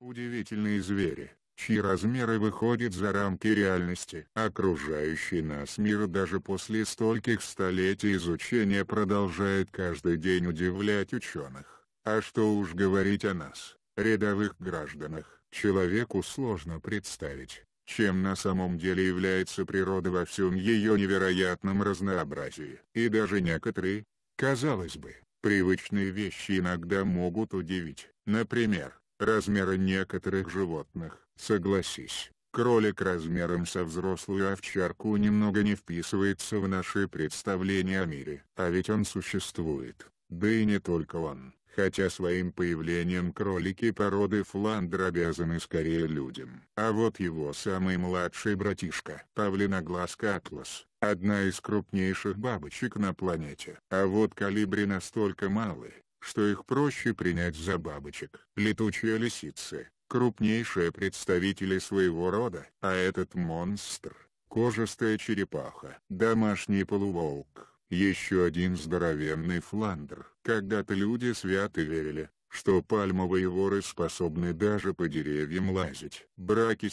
Удивительные звери, чьи размеры выходят за рамки реальности. Окружающий нас мир даже после стольких столетий изучения продолжает каждый день удивлять ученых. А что уж говорить о нас, рядовых гражданах, человеку сложно представить, чем на самом деле является природа во всем ее невероятном разнообразии. И даже некоторые, казалось бы, привычные вещи иногда могут удивить. Например, размера некоторых животных. Согласись, кролик размером со взрослую овчарку немного не вписывается в наши представления о мире. А ведь он существует, да и не только он. Хотя своим появлением кролики породы фландр обязаны скорее людям. А вот его самый младший братишка. Павлиноглазка Атлас. Одна из крупнейших бабочек на планете. А вот калибри настолько малы, что их проще принять за бабочек. Летучие лисицы – крупнейшие представители своего рода, а этот монстр – кожистая черепаха, домашний полуволк. Еще один здоровенный фландр. Когда-то люди святы верили, что пальмовые воры способны даже по деревьям лазить. Браки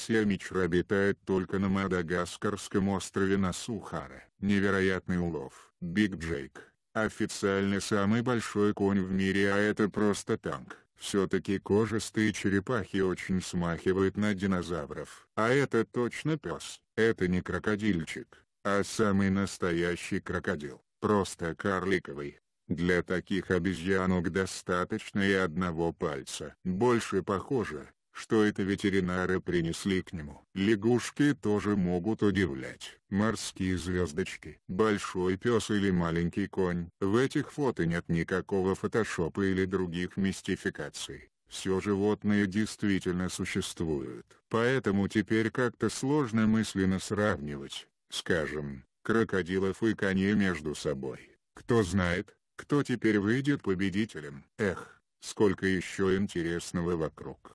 обитает только на Мадагаскарском острове на Сухаре. Невероятный улов. Биг Джейк. Официально самый большой конь в мире, а это просто танк. Все-таки кожистые черепахи очень смахивают на динозавров. А это точно пес. Это не крокодильчик, а самый настоящий крокодил. Просто карликовый. Для таких обезьянок достаточно и одного пальца. Больше похоже что это ветеринары принесли к нему. Лягушки тоже могут удивлять. Морские звездочки, большой пес или маленький конь. В этих фото нет никакого фотошопа или других мистификаций. Все животные действительно существуют. Поэтому теперь как-то сложно мысленно сравнивать, скажем, крокодилов и коней между собой. Кто знает, кто теперь выйдет победителем. Эх, сколько еще интересного вокруг.